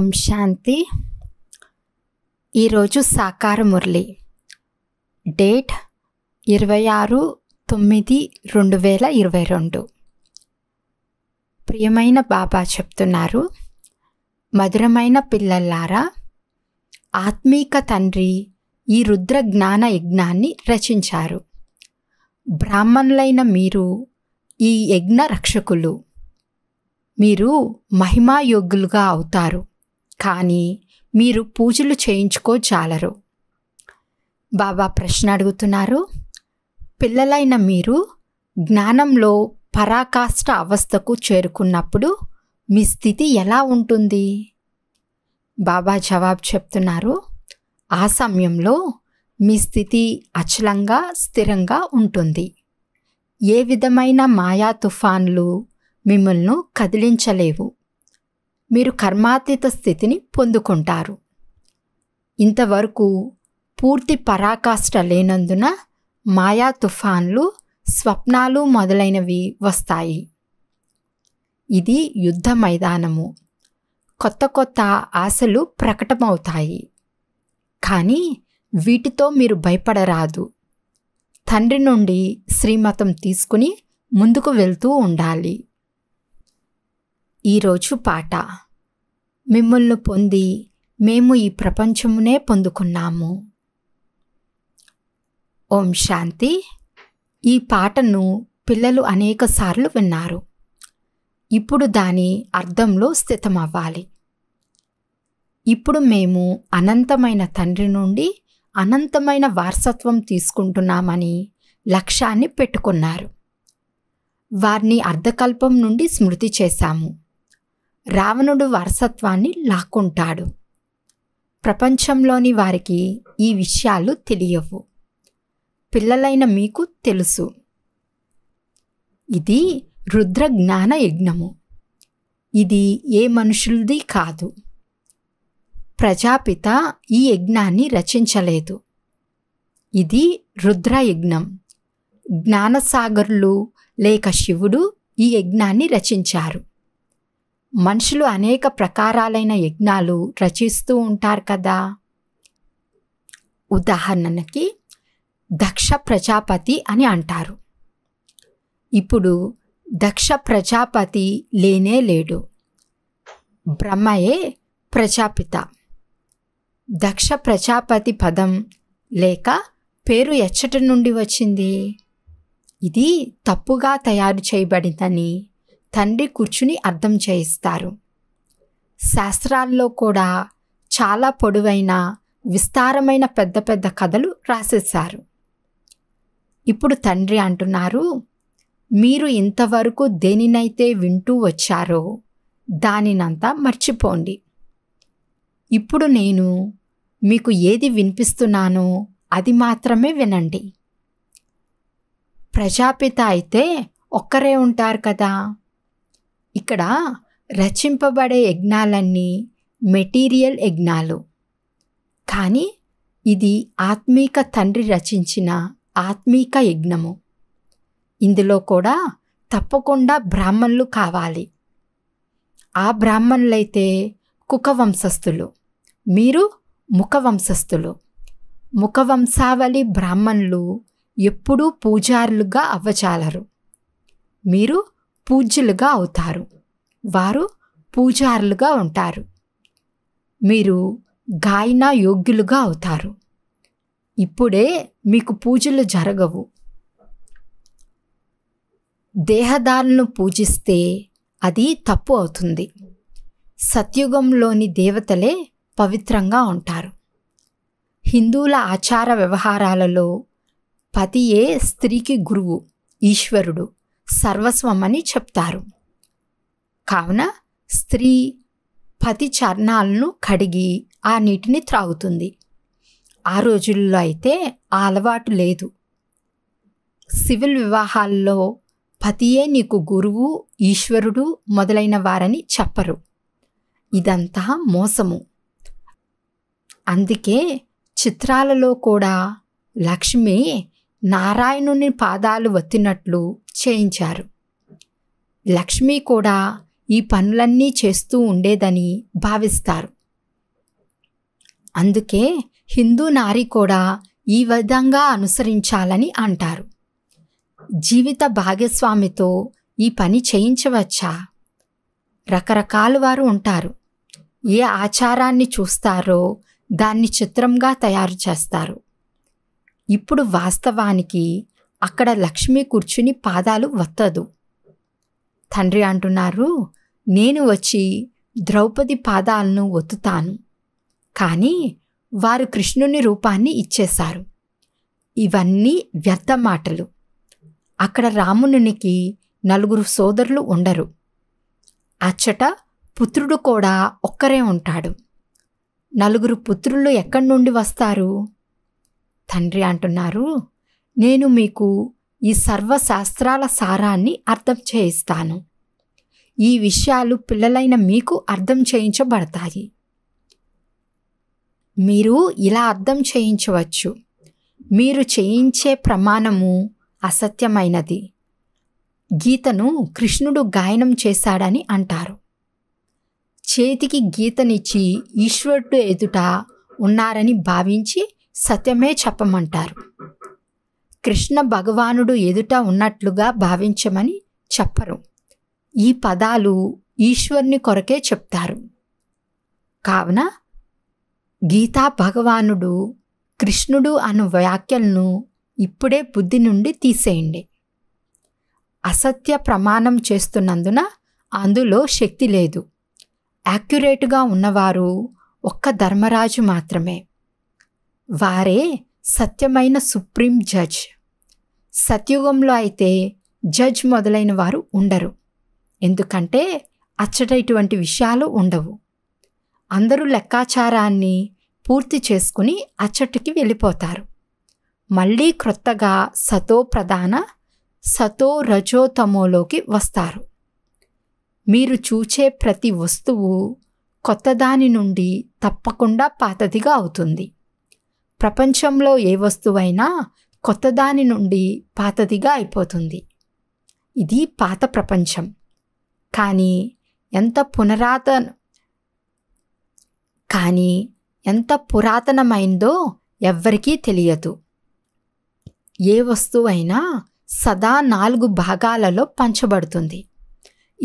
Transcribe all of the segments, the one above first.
ఓం శాంతి ఈరోజు సాకార మురళి డేట్ ఇరవై ఆరు తొమ్మిది రెండు వేల ఇరవై రెండు ప్రియమైన బాబా చెప్తున్నారు మధురమైన పిల్లలారా ఆత్మీక తండ్రి ఈ రుద్ర జ్ఞాన యజ్ఞాన్ని రచించారు బ్రాహ్మణులైన మీరు ఈ యజ్ఞ రక్షకులు మీరు మహిమాయోగులుగా అవుతారు కానీ మీరు పూజలు చేయించుకో చాలరు బాబా ప్రశ్న అడుగుతున్నారు పిల్లలైన మీరు జ్ఞానంలో పరాకాష్ట అవస్థకు చేరుకున్నప్పుడు మీ స్థితి ఎలా ఉంటుంది బాబా జవాబు చెప్తున్నారు ఆ సమయంలో మీ స్థితి అచలంగా స్థిరంగా ఉంటుంది ఏ విధమైన మాయా తుఫాన్లు మిమ్మల్ని కదిలించలేవు మీరు కర్మాతీత స్థితిని పొందుకుంటారు ఇంతవరకు పూర్తి పరాకాష్ట లేనందున మాయా తుఫాన్లు స్వప్నాలు మొదలైనవి వస్తాయి ఇది యుద్ధ మైదానము కొత్త కొత్త ఆశలు ప్రకటమవుతాయి కానీ వీటితో మీరు భయపడరాదు తండ్రి నుండి శ్రీమతం తీసుకుని ముందుకు వెళ్తూ ఉండాలి ఈరోజు పాట మిమ్మల్ని పొంది మేము ఈ ప్రపంచమునే పొందుకున్నాము ఓం శాంతి ఈ పాటను పిల్లలు అనేకసార్లు విన్నారు ఇప్పుడు దాని అర్థంలో స్థితమవ్వాలి ఇప్పుడు మేము అనంతమైన తండ్రి నుండి అనంతమైన వారసత్వం తీసుకుంటున్నామని లక్ష్యాన్ని పెట్టుకున్నారు వారిని అర్ధకల్పం నుండి స్మృతి చేశాము రావణుడు వారసత్వాన్ని లాక్కుంటాడు ప్రపంచంలోని వారికి ఈ విషయాలు తెలియవు పిల్లలైన మీకు తెలుసు ఇది రుద్ర జ్ఞాన యజ్ఞము ఇది ఏ మనుషులది కాదు ప్రజాపిత ఈ యజ్ఞాన్ని రచించలేదు ఇది రుద్ర యజ్ఞం జ్ఞానసాగరులు లేక శివుడు ఈ యజ్ఞాన్ని రచించారు మనుషులు అనేక ప్రకారాలైన యజ్ఞాలు రచిస్తూ ఉంటారు కదా ఉదాహరణకి దక్ష ప్రజాపతి అని అంటారు ఇప్పుడు దక్ష ప్రజాపతి లేనే లేడు బ్రహ్మయే ప్రజాపిత దక్ష ప్రజాపతి పదం లేక పేరు ఎచ్చటి నుండి వచ్చింది ఇది తప్పుగా తయారు చేయబడిందని తండ్రి కూర్చుని అర్థం చేయిస్తారు శాస్త్రాల్లో కూడా చాలా పొడవైన విస్తారమైన పెద్ద పెద్ద కథలు రాసేశారు ఇప్పుడు తండ్రి అంటున్నారు మీరు ఇంతవరకు దేనినైతే వింటూ వచ్చారో దానినంతా మర్చిపోండి ఇప్పుడు నేను మీకు ఏది వినిపిస్తున్నానో అది మాత్రమే వినండి ప్రజాపిత అయితే ఒక్కరే ఉంటారు కదా ఇక్కడ రచింపబడే యజ్ఞాలన్నీ మెటీరియల్ యజ్ఞాలు కానీ ఇది ఆత్మీక తండ్రి రచించిన ఆత్మీక యజ్ఞము ఇందులో కూడా తప్పకుండా బ్రాహ్మణులు కావాలి ఆ బ్రాహ్మణులైతే వంశస్థులు మీరు ముఖవంశస్థులు ముఖవంశావళి బ్రాహ్మణులు ఎప్పుడూ పూజారులుగా అవ్వచాలరు మీరు పూజ్యులుగా అవుతారు వారు పూజారులుగా ఉంటారు మీరు గాయన యోగ్యులుగా అవుతారు ఇప్పుడే మీకు పూజలు జరగవు దేహదారులను పూజిస్తే అది తప్పు అవుతుంది సత్యుగంలోని దేవతలే పవిత్రంగా ఉంటారు హిందువుల ఆచార వ్యవహారాలలో పతియే స్త్రీకి గురువు ఈశ్వరుడు సర్వస్వం అని చెప్తారు కావున స్త్రీ పతి చర్ణాలను కడిగి ఆ నీటిని త్రాగుతుంది ఆ రోజుల్లో అయితే ఆ అలవాటు లేదు సివిల్ వివాహాల్లో పతియే నీకు గురువు ఈశ్వరుడు మొదలైన వారని చెప్పరు ఇదంతా మోసము అందుకే చిత్రాలలో కూడా లక్ష్మి నారాయణుని పాదాలు వత్తినట్లు చేయించారు లక్ష్మి కూడా ఈ పనులన్నీ చేస్తూ ఉండేదని భావిస్తారు అందుకే హిందూ నారి కూడా ఈ విధంగా అనుసరించాలని అంటారు జీవిత భాగస్వామితో ఈ పని చేయించవచ్చా రకరకాల వారు ఉంటారు ఏ ఆచారాన్ని చూస్తారో దాన్ని చిత్రంగా తయారు చేస్తారు ఇప్పుడు వాస్తవానికి అక్కడ లక్ష్మి కూర్చుని పాదాలు వత్తదు తండ్రి అంటున్నారు నేను వచ్చి ద్రౌపది పాదాలను ఒత్తుతాను కానీ వారు కృష్ణుని రూపాన్ని ఇచ్చేశారు ఇవన్నీ వ్యర్థ మాటలు అక్కడ రామునికి నలుగురు సోదరులు ఉండరు అచ్చట పుత్రుడు కూడా ఒక్కరే ఉంటాడు నలుగురు పుత్రులు ఎక్కడి నుండి వస్తారు తండ్రి అంటున్నారు నేను మీకు ఈ సర్వశాస్త్రాల సారాన్ని అర్థం చేయిస్తాను ఈ విషయాలు పిల్లలైన మీకు అర్థం చేయించబడతాయి మీరు ఇలా అర్థం చేయించవచ్చు మీరు చేయించే ప్రమాణము అసత్యమైనది గీతను కృష్ణుడు గాయనం చేశాడని అంటారు చేతికి గీతనిచ్చి ఈశ్వరుడు ఎదుట ఉన్నారని భావించి సత్యమే చెప్పమంటారు కృష్ణ భగవానుడు ఎదుట ఉన్నట్లుగా భావించమని చెప్పరు ఈ పదాలు ఈశ్వరుని కొరకే చెప్తారు కావున గీతా భగవానుడు కృష్ణుడు అను వ్యాఖ్యలను ఇప్పుడే బుద్ధి నుండి తీసేయండి అసత్య ప్రమాణం చేస్తున్నందున అందులో శక్తి లేదు యాక్యురేట్గా ఉన్నవారు ఒక్క ధర్మరాజు మాత్రమే వారే సత్యమైన సుప్రీం జడ్జ్ సత్యుగంలో అయితే జడ్జ్ మొదలైన వారు ఉండరు ఎందుకంటే అచ్చట ఇటువంటి విషయాలు ఉండవు అందరూ లెక్కాచారాన్ని పూర్తి చేసుకుని అచ్చటికి వెళ్ళిపోతారు మళ్ళీ క్రొత్తగా సతో ప్రధాన సతో రజోతమోలోకి వస్తారు మీరు చూచే ప్రతి వస్తువు కొత్తదాని నుండి తప్పకుండా పాతదిగా అవుతుంది ప్రపంచంలో ఏ వస్తువైనా కొత్తదాని నుండి పాతదిగా అయిపోతుంది ఇది పాత ప్రపంచం కానీ ఎంత పునరాత కానీ ఎంత పురాతనమైందో ఎవ్వరికీ తెలియదు ఏ వస్తువైనా సదా నాలుగు భాగాలలో పంచబడుతుంది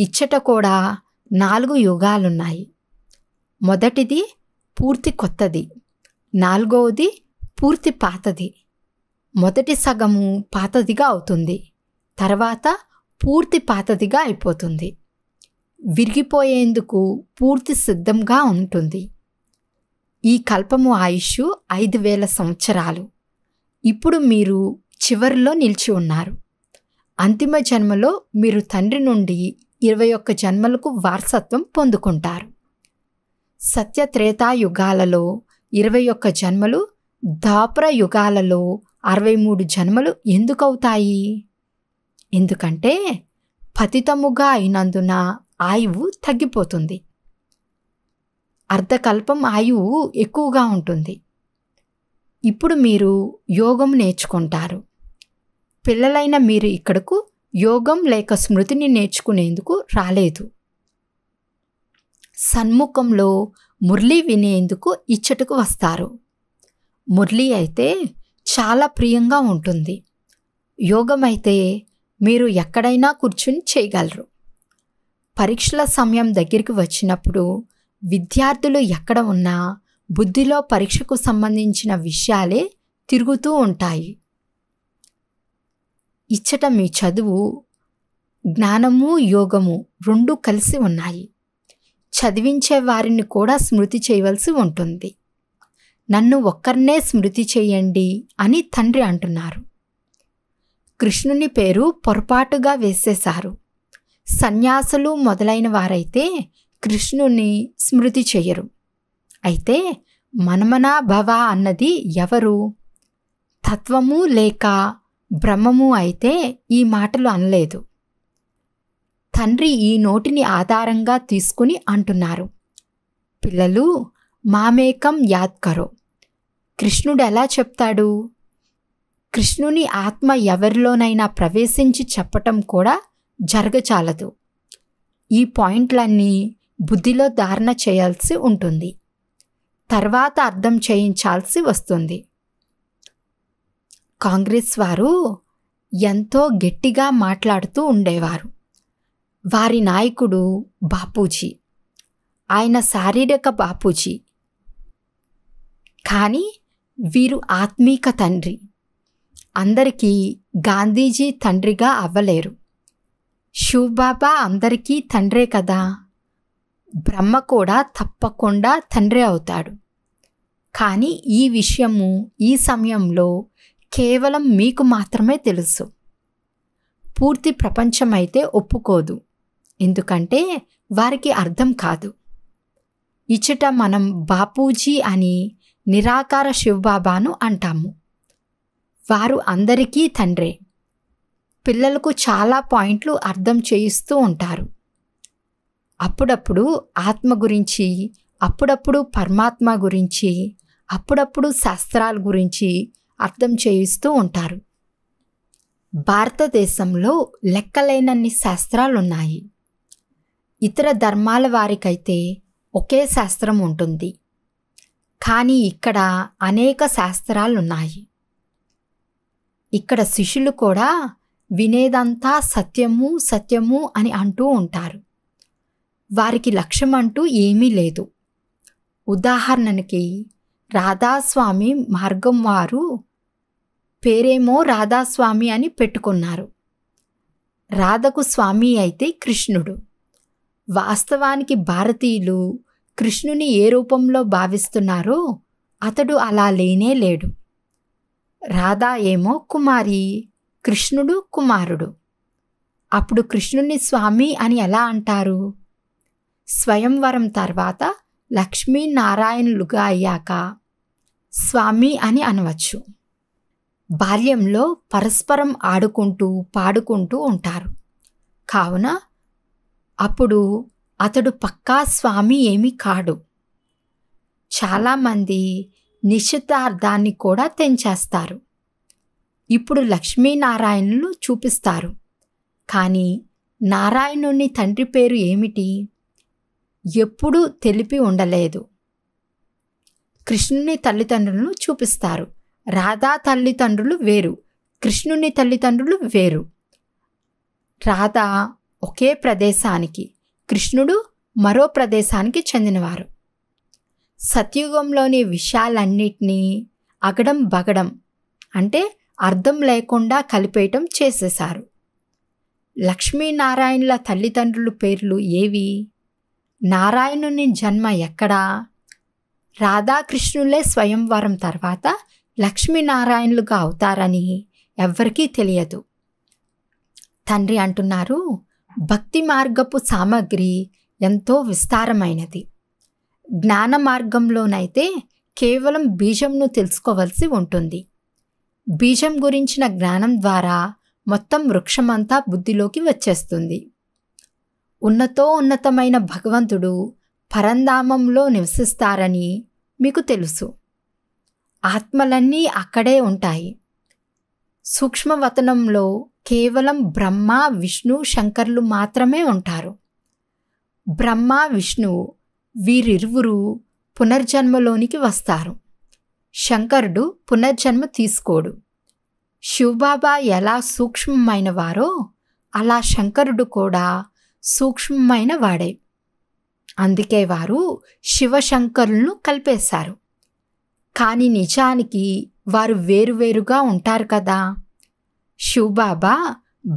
ఇచ్చట కూడా నాలుగు యుగాలున్నాయి మొదటిది పూర్తి కొత్తది నాలుగవది పూర్తి పాతది మొదటి సగము పాతదిగా అవుతుంది తర్వాత పూర్తి పాతదిగా అయిపోతుంది విరిగిపోయేందుకు పూర్తి సిద్ధంగా ఉంటుంది ఈ కల్పము ఆయుష్ ఐదు వేల సంవత్సరాలు ఇప్పుడు మీరు చివరిలో నిలిచి ఉన్నారు అంతిమ జన్మలో మీరు తండ్రి నుండి ఇరవై ఒక్క జన్మలకు వారసత్వం పొందుకుంటారు సత్య త్రేతాయుగాలలో ఇరవై ఒక్క జన్మలు దాప్ర యుగాలలో అరవై మూడు జన్మలు ఎందుకవుతాయి ఎందుకంటే పతితముగా అయినందున ఆయువు తగ్గిపోతుంది అర్ధకల్పం ఆయువు ఎక్కువగా ఉంటుంది ఇప్పుడు మీరు యోగం నేర్చుకుంటారు పిల్లలైన మీరు ఇక్కడకు యోగం లేక స్మృతిని నేర్చుకునేందుకు రాలేదు సన్ముఖంలో మురళి వినేందుకు ఇచ్చటకు వస్తారు మురళి అయితే చాలా ప్రియంగా ఉంటుంది యోగం అయితే మీరు ఎక్కడైనా కూర్చుని చేయగలరు పరీక్షల సమయం దగ్గరికి వచ్చినప్పుడు విద్యార్థులు ఎక్కడ ఉన్నా బుద్ధిలో పరీక్షకు సంబంధించిన విషయాలే తిరుగుతూ ఉంటాయి ఇచ్చట మీ చదువు జ్ఞానము యోగము రెండూ కలిసి ఉన్నాయి చదివించే వారిని కూడా స్మృతి చేయవలసి ఉంటుంది నన్ను ఒక్కర్నే స్మృతి చేయండి అని తండ్రి అంటున్నారు కృష్ణుని పేరు పొరపాటుగా వేసేశారు సన్యాసులు మొదలైన వారైతే కృష్ణుని స్మృతి చేయరు అయితే మనమనా భవ అన్నది ఎవరు తత్వము లేక బ్రహ్మము అయితే ఈ మాటలు అనలేదు తండ్రి ఈ నోటిని ఆధారంగా తీసుకుని అంటున్నారు పిల్లలు మామేకం యాద్ కరో కృష్ణుడు ఎలా చెప్తాడు కృష్ణుని ఆత్మ ఎవరిలోనైనా ప్రవేశించి చెప్పటం కూడా జరగచాలదు ఈ పాయింట్లన్నీ బుద్ధిలో ధారణ చేయాల్సి ఉంటుంది తర్వాత అర్థం చేయించాల్సి వస్తుంది కాంగ్రెస్ వారు ఎంతో గట్టిగా మాట్లాడుతూ ఉండేవారు వారి నాయకుడు బాపూజీ ఆయన శారీరక బాపూజీ కానీ వీరు ఆత్మీక తండ్రి అందరికీ గాంధీజీ తండ్రిగా అవ్వలేరు శివబాబా అందరికీ తండ్రే కదా బ్రహ్మ కూడా తప్పకుండా తండ్రి అవుతాడు కానీ ఈ విషయము ఈ సమయంలో కేవలం మీకు మాత్రమే తెలుసు పూర్తి ప్రపంచమైతే ఒప్పుకోదు ఎందుకంటే వారికి అర్థం కాదు ఇచ్చట మనం బాపూజీ అని నిరాకార శివబాబాను అంటాము వారు అందరికీ తండ్రే పిల్లలకు చాలా పాయింట్లు అర్థం చేయిస్తూ ఉంటారు అప్పుడప్పుడు ఆత్మ గురించి అప్పుడప్పుడు పరమాత్మ గురించి అప్పుడప్పుడు శాస్త్రాల గురించి అర్థం చేయిస్తూ ఉంటారు భారతదేశంలో లెక్కలేనన్ని శాస్త్రాలున్నాయి ఇతర ధర్మాల వారికైతే ఒకే శాస్త్రం ఉంటుంది కానీ ఇక్కడ అనేక శాస్త్రాలున్నాయి ఇక్కడ శిష్యులు కూడా వినేదంతా సత్యము సత్యము అని అంటూ ఉంటారు వారికి లక్ష్యం అంటూ ఏమీ లేదు ఉదాహరణకి రాధాస్వామి మార్గం వారు పేరేమో రాధాస్వామి అని పెట్టుకున్నారు రాధకు స్వామి అయితే కృష్ణుడు వాస్తవానికి భారతీయులు కృష్ణుని ఏ రూపంలో భావిస్తున్నారో అతడు అలా లేనే లేడు రాధా ఏమో కుమారి కృష్ణుడు కుమారుడు అప్పుడు కృష్ణుని స్వామి అని ఎలా అంటారు స్వయంవరం తర్వాత లక్ష్మీనారాయణులుగా అయ్యాక స్వామి అని అనవచ్చు బాల్యంలో పరస్పరం ఆడుకుంటూ పాడుకుంటూ ఉంటారు కావున అప్పుడు అతడు పక్కా స్వామి ఏమీ కాడు చాలామంది నిశ్చితార్థాన్ని కూడా తెంచేస్తారు ఇప్పుడు లక్ష్మీనారాయణులు చూపిస్తారు కానీ నారాయణుని తండ్రి పేరు ఏమిటి ఎప్పుడూ తెలిపి ఉండలేదు కృష్ణుని తల్లిదండ్రులను చూపిస్తారు రాధా తల్లిదండ్రులు వేరు కృష్ణుని తల్లిదండ్రులు వేరు రాధ ఒకే ప్రదేశానికి కృష్ణుడు మరో ప్రదేశానికి చెందినవారు సత్యుగంలోని విషయాలన్నిటినీ అగడం బగడం అంటే అర్థం లేకుండా కలిపేయటం చేసేశారు లక్ష్మీనారాయణుల తల్లిదండ్రుల పేర్లు ఏవి నారాయణుని జన్మ ఎక్కడా రాధాకృష్ణులే స్వయంవరం తర్వాత లక్ష్మీనారాయణులుగా అవుతారని ఎవ్వరికీ తెలియదు తండ్రి అంటున్నారు భక్తి మార్గపు సామగ్రి ఎంతో విస్తారమైనది జ్ఞాన మార్గంలోనైతే కేవలం బీజంను తెలుసుకోవలసి ఉంటుంది బీజం గురించిన జ్ఞానం ద్వారా మొత్తం వృక్షమంతా బుద్ధిలోకి వచ్చేస్తుంది ఉన్నతో ఉన్నతమైన భగవంతుడు పరంధామంలో నివసిస్తారని మీకు తెలుసు ఆత్మలన్నీ అక్కడే ఉంటాయి సూక్ష్మవతనంలో కేవలం బ్రహ్మ విష్ణు శంకర్లు మాత్రమే ఉంటారు బ్రహ్మ విష్ణువు వీరిరువురు పునర్జన్మలోనికి వస్తారు శంకరుడు పునర్జన్మ తీసుకోడు శివబాబా ఎలా సూక్ష్మమైన వారో అలా శంకరుడు కూడా సూక్ష్మమైన వాడే అందుకే వారు శివశంకరులను కలిపేశారు కానీ నిజానికి వారు వేరువేరుగా ఉంటారు కదా శివబాబా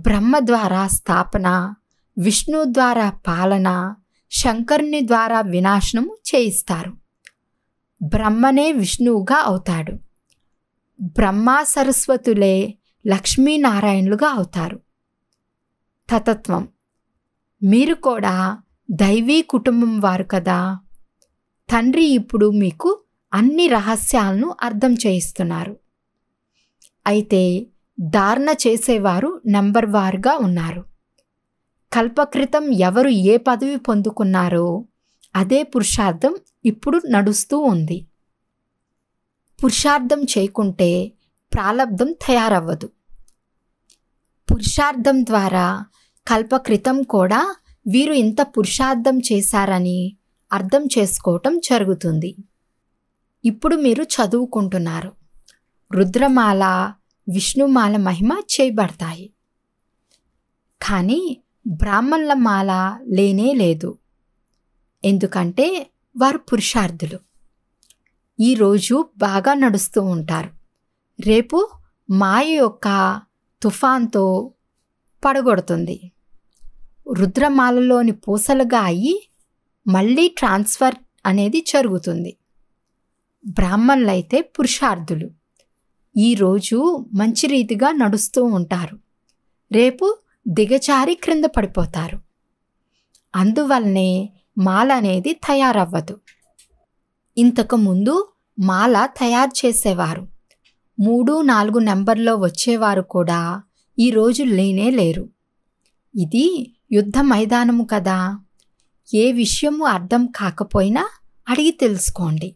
బ్రహ్మ ద్వారా స్థాపన విష్ణు ద్వారా పాలన శంకర్ని ద్వారా వినాశనము చేయిస్తారు బ్రహ్మనే విష్ణువుగా అవుతాడు బ్రహ్మ సరస్వతులే లక్ష్మీనారాయణులుగా అవుతారు తతత్వం మీరు కూడా దైవీ కుటుంబం వారు కదా తండ్రి ఇప్పుడు మీకు అన్ని రహస్యాలను అర్థం చేయిస్తున్నారు అయితే ధారణ చేసేవారు నంబర్ వారుగా ఉన్నారు కల్పకృతం ఎవరు ఏ పదవి పొందుకున్నారో అదే పురుషార్థం ఇప్పుడు నడుస్తూ ఉంది పురుషార్థం చేయకుంటే ప్రాలబ్ధం తయారవ్వదు పురుషార్థం ద్వారా కల్పకృతం కూడా వీరు ఇంత పురుషార్థం చేశారని అర్థం చేసుకోవటం జరుగుతుంది ఇప్పుడు మీరు చదువుకుంటున్నారు రుద్రమాల విష్ణుమాల మహిమ చేయబడతాయి కానీ బ్రాహ్మణుల మాల లేనే లేదు ఎందుకంటే వారు పురుషార్థులు ఈరోజు బాగా నడుస్తూ ఉంటారు రేపు మాయ యొక్క తుఫాన్తో పడగొడుతుంది రుద్రమాలలోని పూసలుగా అయి మళ్ళీ ట్రాన్స్ఫర్ అనేది జరుగుతుంది బ్రాహ్మణులైతే పురుషార్థులు ఈరోజు మంచి రీతిగా నడుస్తూ ఉంటారు రేపు దిగచారి క్రింద పడిపోతారు అందువల్లనే మాల అనేది తయారవ్వదు ఇంతకుముందు మాల తయారు చేసేవారు మూడు నాలుగు నెంబర్లో వచ్చేవారు కూడా ఈరోజు లేనే లేరు ఇది యుద్ధ మైదానము కదా ఏ విషయము అర్థం కాకపోయినా అడిగి తెలుసుకోండి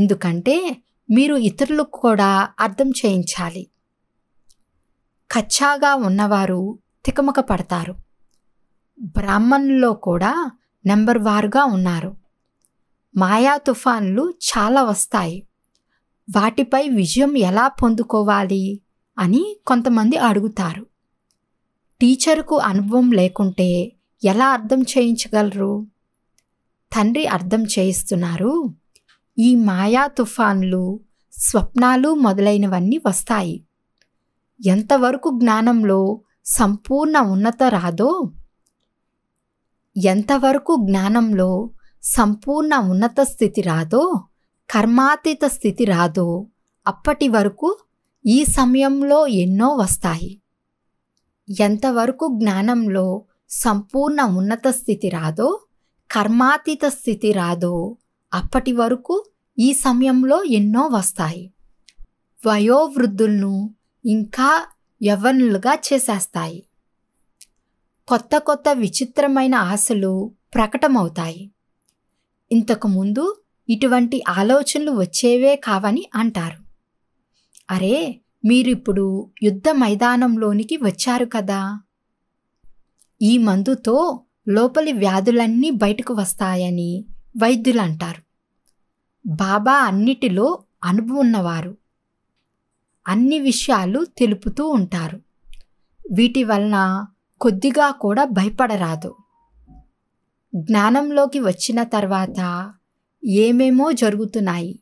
ఎందుకంటే మీరు ఇతరులకు కూడా అర్థం చేయించాలి కచ్చాగా ఉన్నవారు తికమక పడతారు బ్రాహ్మణుల్లో కూడా నెంబర్ వారుగా ఉన్నారు మాయా తుఫాన్లు చాలా వస్తాయి వాటిపై విజయం ఎలా పొందుకోవాలి అని కొంతమంది అడుగుతారు టీచర్కు అనుభవం లేకుంటే ఎలా అర్థం చేయించగలరు తండ్రి అర్థం చేయిస్తున్నారు ఈ మాయా తుఫాన్లు స్వప్నాలు మొదలైనవన్నీ వస్తాయి ఎంతవరకు జ్ఞానంలో సంపూర్ణ ఉన్నత రాదో ఎంతవరకు జ్ఞానంలో సంపూర్ణ ఉన్నత స్థితి రాదో కర్మాతీత స్థితి రాదో అప్పటి వరకు ఈ సమయంలో ఎన్నో వస్తాయి ఎంతవరకు జ్ఞానంలో సంపూర్ణ ఉన్నత స్థితి రాదో కర్మాతీత స్థితి రాదో అప్పటి వరకు ఈ సమయంలో ఎన్నో వస్తాయి వయోవృద్ధులను ఇంకా యవ్వనులుగా చేసేస్తాయి కొత్త కొత్త విచిత్రమైన ఆశలు ప్రకటమవుతాయి ఇంతకుముందు ఇటువంటి ఆలోచనలు వచ్చేవే కావని అంటారు అరే మీరిప్పుడు యుద్ధ మైదానంలోనికి వచ్చారు కదా ఈ మందుతో లోపలి వ్యాధులన్నీ బయటకు వస్తాయని వైద్యులంటారు బాబా అన్నిటిలో అనుభవం ఉన్నవారు అన్ని విషయాలు తెలుపుతూ ఉంటారు వీటి వలన కొద్దిగా కూడా భయపడరాదు జ్ఞానంలోకి వచ్చిన తర్వాత ఏమేమో జరుగుతున్నాయి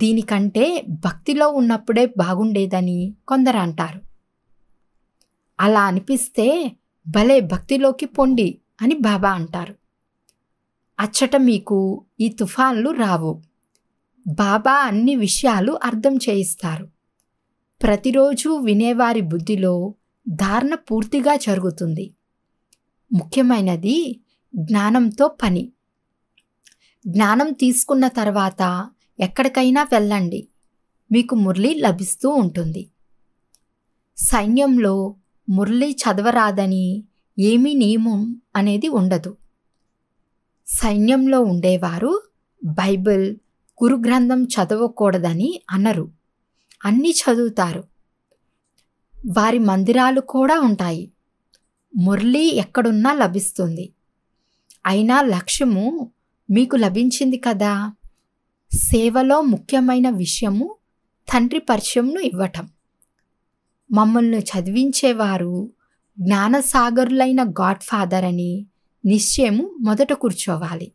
దీనికంటే భక్తిలో ఉన్నప్పుడే బాగుండేదని కొందరు అంటారు అలా అనిపిస్తే భలే భక్తిలోకి పొండి అని బాబా అంటారు అచ్చట మీకు ఈ తుఫాన్లు రావు బాబా అన్ని విషయాలు అర్థం చేయిస్తారు ప్రతిరోజు వినేవారి బుద్ధిలో ధారణ పూర్తిగా జరుగుతుంది ముఖ్యమైనది జ్ఞానంతో పని జ్ఞానం తీసుకున్న తర్వాత ఎక్కడికైనా వెళ్ళండి మీకు మురళి లభిస్తూ ఉంటుంది సైన్యంలో మురళి చదవరాదని ఏమీ నియమం అనేది ఉండదు సైన్యంలో ఉండేవారు బైబిల్ గురు గ్రంథం చదవకూడదని అనరు అన్నీ చదువుతారు వారి మందిరాలు కూడా ఉంటాయి మురళి ఎక్కడున్నా లభిస్తుంది అయినా లక్ష్యము మీకు లభించింది కదా సేవలో ముఖ్యమైన విషయము తండ్రి పరిచయంను ఇవ్వటం మమ్మల్ని చదివించేవారు జ్ఞానసాగరులైన గాడ్ఫాదర్ అని నిశ్చయము మొదట కూర్చోవాలి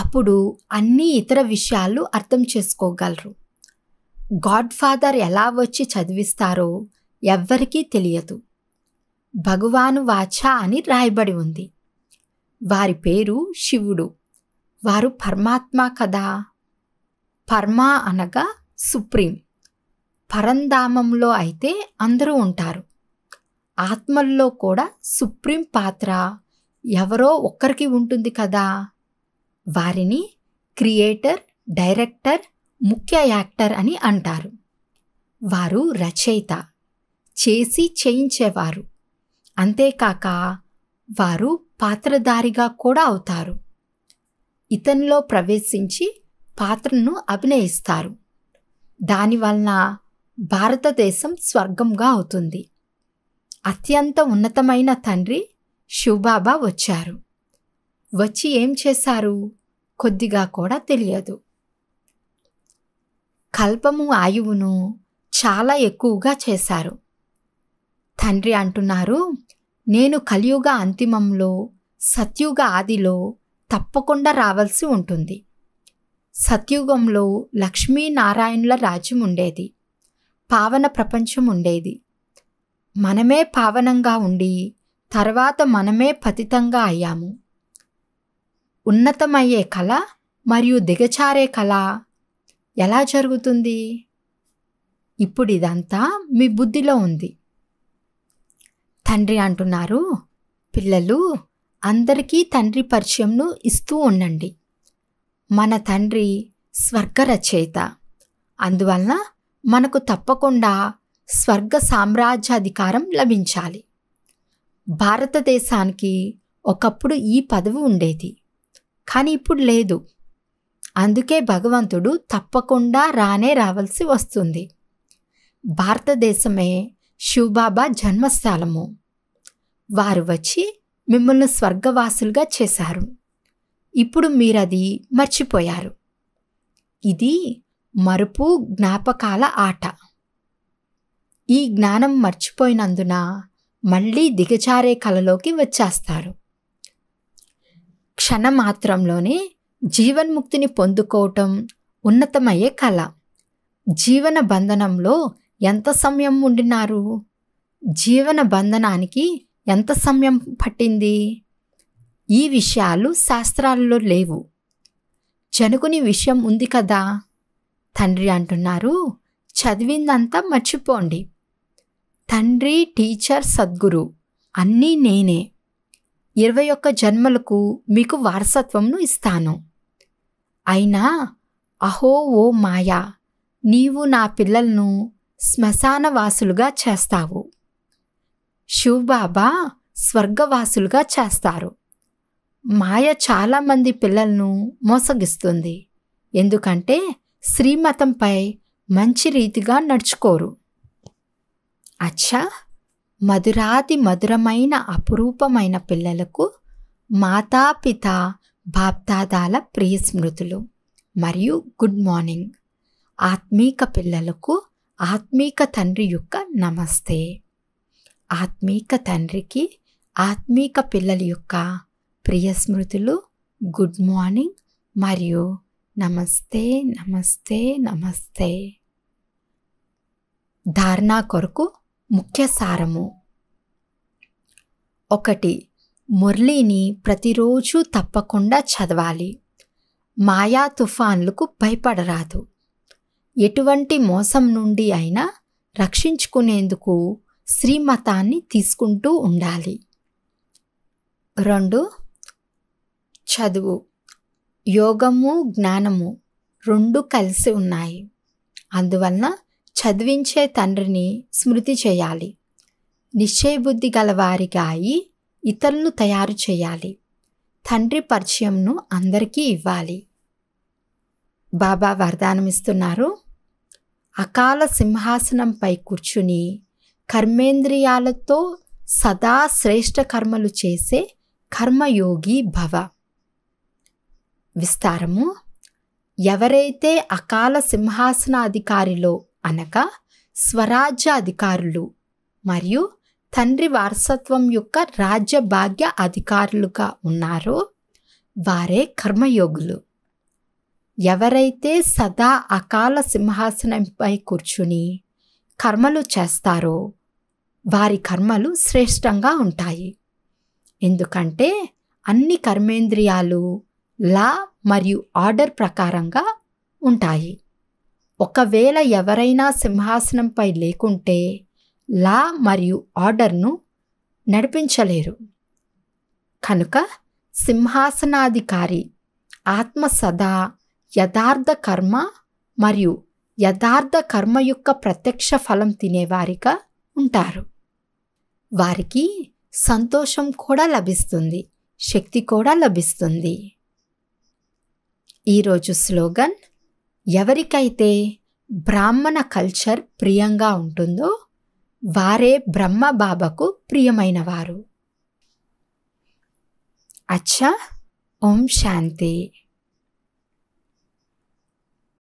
అప్పుడు అన్ని ఇతర విషయాలు అర్థం చేసుకోగలరు గాడ్ ఫాదర్ ఎలా వచ్చి చదివిస్తారో ఎవ్వరికీ తెలియదు భగవాను వాచ అని రాయబడి ఉంది వారి పేరు శివుడు వారు పరమాత్మ కదా పర్మ అనగా సుప్రీం పరంధామంలో అయితే అందరూ ఉంటారు ఆత్మల్లో కూడా సుప్రీం పాత్ర ఎవరో ఒక్కరికి ఉంటుంది కదా వారిని క్రియేటర్ డైరెక్టర్ ముఖ్య యాక్టర్ అని అంటారు వారు రచయిత చేసి చేయించేవారు అంతేకాక వారు పాత్రధారిగా కూడా అవుతారు ఇతనిలో ప్రవేశించి పాత్రను అభినయిస్తారు దానివలన భారతదేశం స్వర్గంగా అవుతుంది అత్యంత ఉన్నతమైన తండ్రి శివబాబా వచ్చారు వచ్చి ఏం చేశారు కొద్దిగా కూడా తెలియదు కల్పము ఆయువును చాలా ఎక్కువగా చేశారు తండ్రి అంటున్నారు నేను కలియుగ అంతిమంలో సత్యుగ ఆదిలో తప్పకుండా రావాల్సి ఉంటుంది సత్యుగంలో లక్ష్మీనారాయణుల రాజ్యం ఉండేది పావన ప్రపంచం ఉండేది మనమే పావనంగా ఉండి తర్వాత మనమే పతితంగా అయ్యాము ఉన్నతమయ్యే కళ మరియు దిగచారే కళ ఎలా జరుగుతుంది ఇప్పుడు ఇదంతా మీ బుద్ధిలో ఉంది తండ్రి అంటున్నారు పిల్లలు అందరికీ తండ్రి పరిచయంను ఇస్తూ ఉండండి మన తండ్రి స్వర్గ రచయిత అందువలన మనకు తప్పకుండా స్వర్గ సామ్రాజ్యాధికారం లభించాలి భారతదేశానికి ఒకప్పుడు ఈ పదవి ఉండేది కానీ ఇప్పుడు లేదు అందుకే భగవంతుడు తప్పకుండా రానే రావాల్సి వస్తుంది భారతదేశమే శివబాబా జన్మస్థలము వారు వచ్చి మిమ్మల్ని స్వర్గవాసులుగా చేశారు ఇప్పుడు మీరది మర్చిపోయారు ఇది మరుపు జ్ఞాపకాల ఆట ఈ జ్ఞానం మర్చిపోయినందున మళ్ళీ దిగజారే కలలోకి వచ్చేస్తారు క్షణ మాత్రంలోనే జీవన్ముక్తిని పొందుకోవటం ఉన్నతమయ్యే కళ జీవన బంధనంలో ఎంత సమయం ఉండినారు జీవన బంధనానికి ఎంత సమయం పట్టింది ఈ విషయాలు శాస్త్రాల్లో లేవు జనుకుని విషయం ఉంది కదా తండ్రి అంటున్నారు చదివిందంతా మర్చిపోండి తండ్రి టీచర్ సద్గురు అన్నీ నేనే ఇరవై ఒక్క జన్మలకు మీకు వారసత్వంను ఇస్తాను అయినా అహో ఓ మాయా నీవు నా పిల్లలను శ్మశానవాసులుగా చేస్తావు శివబాబా స్వర్గవాసులుగా చేస్తారు మాయ చాలామంది పిల్లలను మోసగిస్తుంది ఎందుకంటే శ్రీమతంపై మంచి రీతిగా నడుచుకోరు అచ్చా మధురాతి మధురమైన అపురూపమైన పిల్లలకు మాతాపిత బాప్దాదాల ప్రియ స్మృతులు మరియు గుడ్ మార్నింగ్ ఆత్మీక పిల్లలకు ఆత్మీక తండ్రి యొక్క నమస్తే ఆత్మీక తండ్రికి ఆత్మీక పిల్లల యొక్క ప్రియ స్మృతులు గుడ్ మార్నింగ్ మరియు నమస్తే నమస్తే నమస్తే ధారణ కొరకు ముఖ్య సారము ఒకటి మురళిని ప్రతిరోజు తప్పకుండా చదవాలి మాయా తుఫాన్లకు భయపడరాదు ఎటువంటి మోసం నుండి అయినా రక్షించుకునేందుకు శ్రీమతాన్ని తీసుకుంటూ ఉండాలి రెండు చదువు యోగము జ్ఞానము రెండు కలిసి ఉన్నాయి అందువలన చదివించే తండ్రిని స్మృతి చేయాలి నిశ్చయబుద్ధి గలవారిగా అయి ఇతరులను తయారు చేయాలి తండ్రి పరిచయంను అందరికీ ఇవ్వాలి బాబా వరదానమిస్తున్నారు అకాల సింహాసనంపై కూర్చుని కర్మేంద్రియాలతో సదా శ్రేష్ట కర్మలు చేసే కర్మయోగి భవ విస్తారము ఎవరైతే అకాల సింహాసనాధికారిలో అనగా స్వరాజ్యాధికారులు మరియు తండ్రి వారసత్వం యొక్క రాజ్య భాగ్య అధికారులుగా ఉన్నారో వారే కర్మయోగులు ఎవరైతే సదా అకాల సింహాసనంపై కూర్చుని కర్మలు చేస్తారో వారి కర్మలు శ్రేష్టంగా ఉంటాయి ఎందుకంటే అన్ని కర్మేంద్రియాలు లా మరియు ఆర్డర్ ప్రకారంగా ఉంటాయి ఒకవేళ ఎవరైనా సింహాసనంపై లేకుంటే లా మరియు ఆర్డర్ను నడిపించలేరు కనుక సింహాసనాధికారి ఆత్మ సదా యథార్థ కర్మ మరియు యథార్థ కర్మ యొక్క ప్రత్యక్ష ఫలం తినేవారిగా ఉంటారు వారికి సంతోషం కూడా లభిస్తుంది శక్తి కూడా లభిస్తుంది ఈరోజు స్లోగన్ ఎవరికైతే బ్రాహ్మణ కల్చర్ ప్రియంగా ఉంటుందో వారే బ్రహ్మ బాబాకు ప్రియమైనవారు అచ్చా ఓం శాంతి